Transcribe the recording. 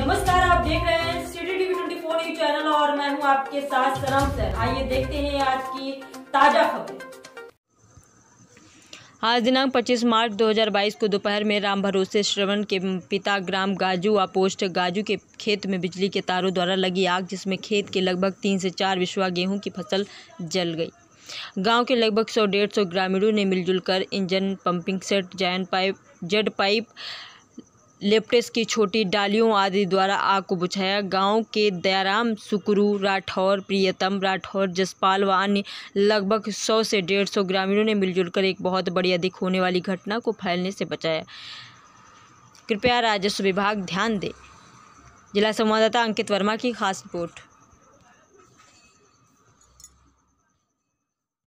नमस्कार आप देख रहे हैं study TV twenty four news channel और मैं हूं आपके साथ सनम सर आइए देखते हैं आज की ताजा खबर आज दिनांक 25 मार्च 2022 को दोपहर में राम भरोसे श्रवण के पिता ग्राम गाजूआ पोस्ट गाजू के खेत में बिजली के तारों द्वारा लगी आग जिसमें खेत के लगभग तीन से चार विश्वा गेहूं की फसल जल गई गांव के लगभग सौ डेढ़ सौ ग्रामीणों ने मिलजुल कर engine pumping set Jain pipe Z pipe लेप्टिस की छोटी डालियों आदि द्वारा आग को बुझाया गांव के दयाराम सुकरू राठौर प्रियतम राठौर जसपाल व अन्य लगभग सौ से डेढ़ सौ ग्रामीणों ने मिलजुल कर एक बहुत बड़ी अधिक होने वाली घटना को फैलने से बचाया कृपया राजस्व विभाग ध्यान दे जिला संवाददाता अंकित वर्मा की खास रिपोर्ट